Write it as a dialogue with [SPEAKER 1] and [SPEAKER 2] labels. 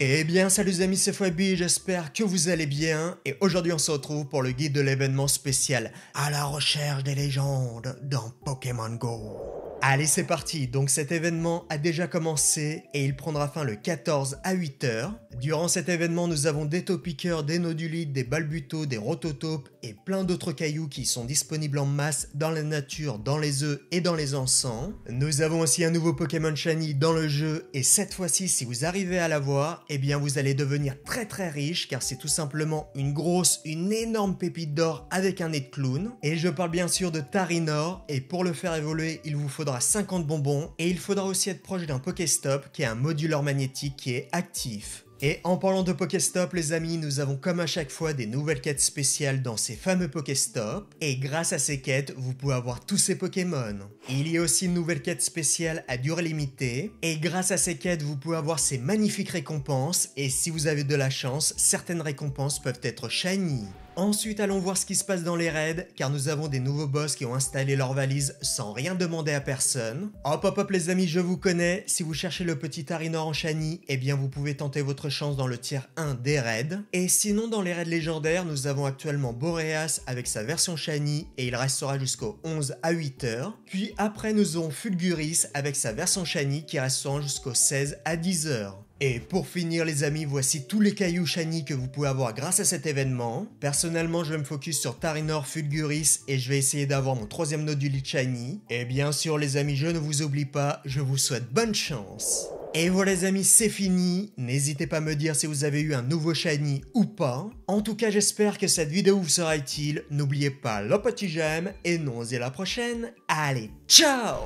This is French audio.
[SPEAKER 1] Eh bien salut les amis, c'est Fabi, j'espère que vous allez bien et aujourd'hui on se retrouve pour le guide de l'événement spécial à la recherche des légendes dans Pokémon Go. Allez, c'est parti. Donc cet événement a déjà commencé et il prendra fin le 14 à 8h. Durant cet événement, nous avons des topiqueurs, des nodulites, des balbutos, des rototopes et plein d'autres cailloux qui sont disponibles en masse dans la nature, dans les œufs et dans les encens. Nous avons aussi un nouveau Pokémon Shiny dans le jeu et cette fois-ci, si vous arrivez à l'avoir, eh bien vous allez devenir très très riche car c'est tout simplement une grosse, une énorme pépite d'or avec un nez de clown. Et je parle bien sûr de Tarinor et pour le faire évoluer, il vous faudra 50 bonbons et il faudra aussi être proche d'un Pokéstop qui est un moduleur magnétique qui est actif. Et en parlant de Pokéstop, les amis, nous avons comme à chaque fois des nouvelles quêtes spéciales dans ces fameux Pokéstop. Et grâce à ces quêtes, vous pouvez avoir tous ces Pokémon. Il y a aussi une nouvelle quête spéciale à durée limitée. Et grâce à ces quêtes, vous pouvez avoir ces magnifiques récompenses. Et si vous avez de la chance, certaines récompenses peuvent être shiny. Ensuite, allons voir ce qui se passe dans les raids, car nous avons des nouveaux boss qui ont installé leurs valises sans rien demander à personne. Hop hop hop les amis, je vous connais, si vous cherchez le petit Arinor en Shani, eh bien vous pouvez tenter votre chance dans le tier 1 des raids. Et sinon, dans les raids légendaires, nous avons actuellement Boreas avec sa version Shani, et il restera jusqu'au 11 à 8 heures. Puis après, nous aurons Fulguris avec sa version Shani qui restera jusqu'au 16 à 10 heures. Et pour finir les amis, voici tous les cailloux shiny que vous pouvez avoir grâce à cet événement. Personnellement, je vais me focus sur Tarinor Fulguris et je vais essayer d'avoir mon troisième lit shiny. Et bien sûr les amis, je ne vous oublie pas, je vous souhaite bonne chance. Et voilà les amis, c'est fini. N'hésitez pas à me dire si vous avez eu un nouveau shiny ou pas. En tout cas, j'espère que cette vidéo vous sera utile. N'oubliez pas le petit j'aime et non on la prochaine. Allez, ciao